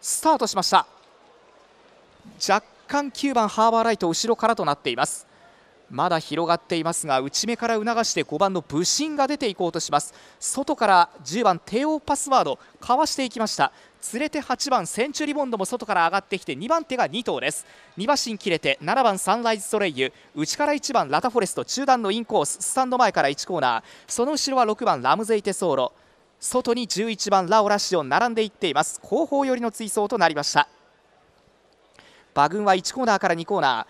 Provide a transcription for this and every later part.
スタートしました若干9番ハーバーライト後ろからとなっていますまだ広がっていますが内目から促して5番の武神が出ていこうとします外から10番帝王パスワードかわしていきました連れて8番センチュリボンドも外から上がってきて2番手が2頭です2馬身切れて7番サンライズソレイユ内から1番ラタフォレスト中段のインコーススタンド前から1コーナーその後ろは6番ラムゼイテソーロ外に11番ラオラシオン並んでいっています後方寄りの追走となりました馬群は1コーナーから2コーナ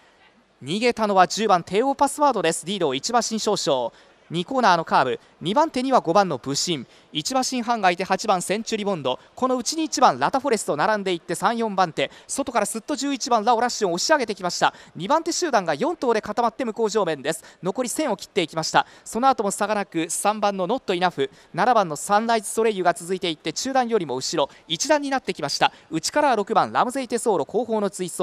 ー逃げたのは10番帝王パスワードですリードを1馬身少々2コーナーのカーブ2番手には5番の武ン1馬身半がいて8番センチュリボンドこのうちに1番ラタフォレスと並んでいって34番手外からすっと11番ラオラッシュを押し上げてきました2番手集団が4頭で固まって向こう上面です残り1000を切っていきましたその後も差がなく3番のノットイナフ7番のサンライズソレイユが続いていって中段よりも後ろ1段になってきました内からは6番ラムゼイテソーロ後方の追走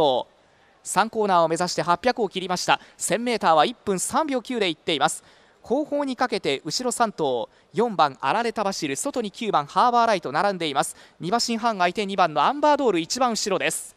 3コーナーを目指して800を切りました 1000m は1分3秒9でいっています後方にかけて後ろ3頭4番アラレタバシル外に9番ハーバーライト並んでいます2馬身半相手2番のアンバードール1番後ろです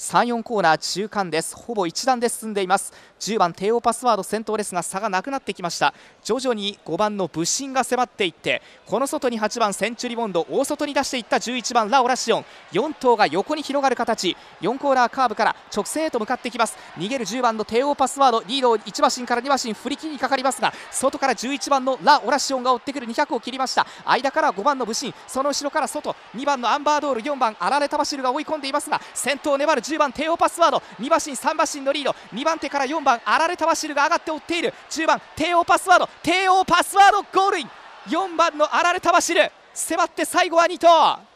34コーナー中間ですほぼ一段で進んでいます10番帝王パスワード先頭ですが差がなくなってきました徐々に5番の武神が迫っていってこの外に8番センチュリボンド大外に出していった11番ラオラシオン4頭が横に広がる形4コーナーカーブから直線へと向かってきます逃げる10番の帝王パスワードリードを1馬身から2馬身振り切りにかかりますが外から11番のラオラシオンが追ってくる200を切りました間から5番の武神その後ろから外2番のアンバードール4番アラレタバシルが追い込んでいますが先頭を粘る10番帝王パスワード2馬身3馬身のリード2番手から4番番アラレタワシルが上がって追っている10番、帝王パスワード帝王パスワードゴールイン4番のアラレタワシル迫って最後は2頭